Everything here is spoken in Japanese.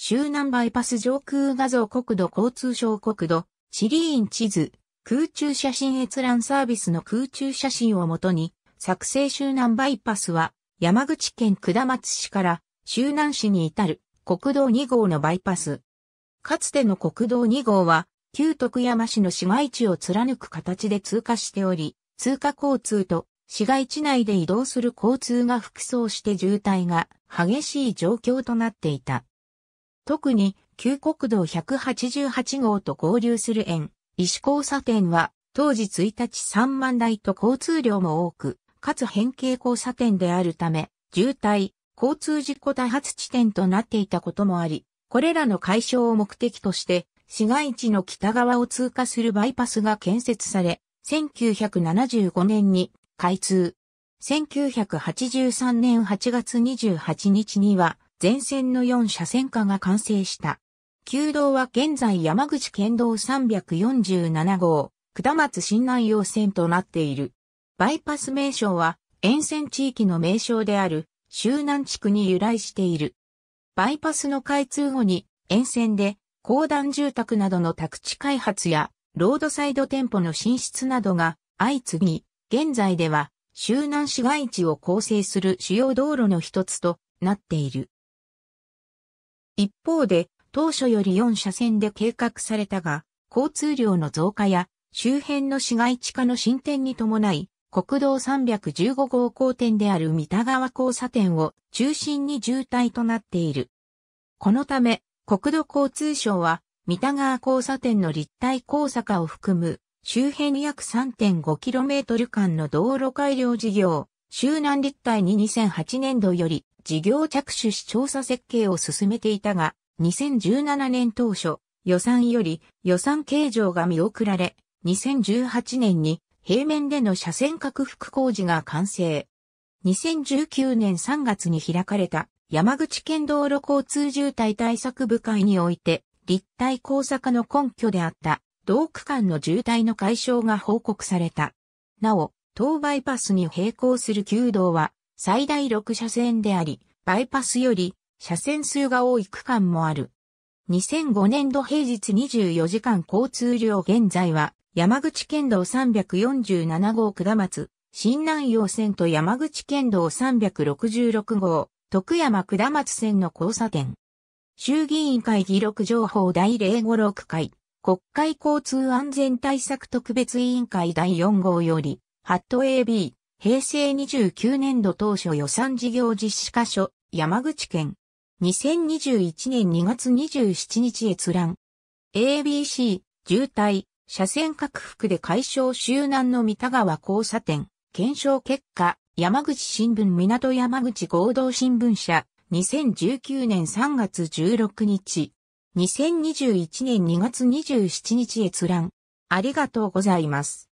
周南バイパス上空画像国土交通省国土、地理院地図、空中写真閲覧サービスの空中写真をもとに、作成周南バイパスは、山口県下松市から周南市に至る国道2号のバイパス。かつての国道2号は、旧徳山市の市街地を貫く形で通過しており、通過交通と市街地内で移動する交通が複層して渋滞が激しい状況となっていた。特に、旧国道188号と合流する沿、石交差点は、当時1日3万台と交通量も多く、かつ変形交差点であるため、渋滞、交通事故多発地点となっていたこともあり、これらの解消を目的として、市街地の北側を通過するバイパスが建設され、1975年に開通。1983年8月28日には、全線の4車線化が完成した。旧道は現在山口県道347号、下松新南陽線となっている。バイパス名称は沿線地域の名称である周南地区に由来している。バイパスの開通後に沿線で公団住宅などの宅地開発やロードサイド店舗の進出などが相次ぎ、現在では周南市街地を構成する主要道路の一つとなっている。一方で、当初より4車線で計画されたが、交通量の増加や周辺の市街地化の進展に伴い、国道315号交点である三田川交差点を中心に渋滞となっている。このため、国土交通省は、三田川交差点の立体交差化を含む、周辺約 3.5km 間の道路改良事業、周南立体に2008年度より事業着手し調査設計を進めていたが、2017年当初、予算より予算計上が見送られ、2018年に平面での車線拡幅工事が完成。2019年3月に開かれた山口県道路交通渋滞対策部会において、立体交差化の根拠であった、同区間の渋滞の解消が報告された。なお、東バイパスに並行する旧道は最大6車線であり、バイパスより車線数が多い区間もある。2005年度平日24時間交通量現在は山口県道347号下松、新南陽線と山口県道366号、徳山下松線の交差点。衆議院会議録情報第056回、国会交通安全対策特別委員会第4号より、ハット AB、平成29年度当初予算事業実施箇所、山口県。2021年2月27日閲覧。ABC、渋滞、車線拡幅で解消周南の三田川交差点。検証結果、山口新聞港山口合同新聞社。2019年3月16日。2021年2月27日閲覧。ありがとうございます。